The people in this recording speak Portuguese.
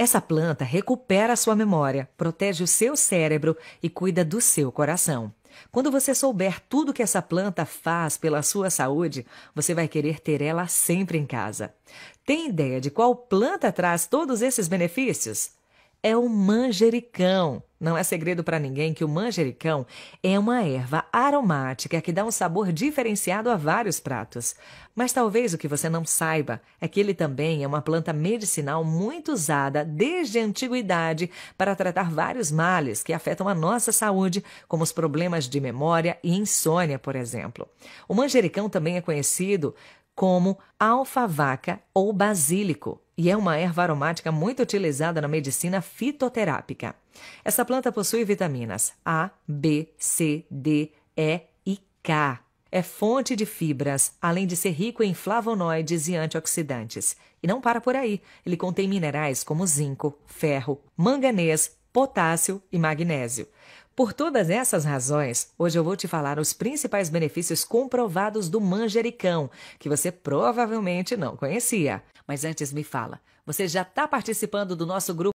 Essa planta recupera a sua memória, protege o seu cérebro e cuida do seu coração. Quando você souber tudo que essa planta faz pela sua saúde, você vai querer ter ela sempre em casa. Tem ideia de qual planta traz todos esses benefícios? é o manjericão. Não é segredo para ninguém que o manjericão é uma erva aromática que dá um sabor diferenciado a vários pratos. Mas talvez o que você não saiba é que ele também é uma planta medicinal muito usada desde a antiguidade para tratar vários males que afetam a nossa saúde, como os problemas de memória e insônia, por exemplo. O manjericão também é conhecido como alfavaca ou basílico e é uma erva aromática muito utilizada na medicina fitoterápica. Essa planta possui vitaminas A, B, C, D, E e K. É fonte de fibras, além de ser rico em flavonoides e antioxidantes. E não para por aí, ele contém minerais como zinco, ferro, manganês, potássio e magnésio. Por todas essas razões, hoje eu vou te falar os principais benefícios comprovados do manjericão, que você provavelmente não conhecia. Mas antes me fala, você já está participando do nosso grupo?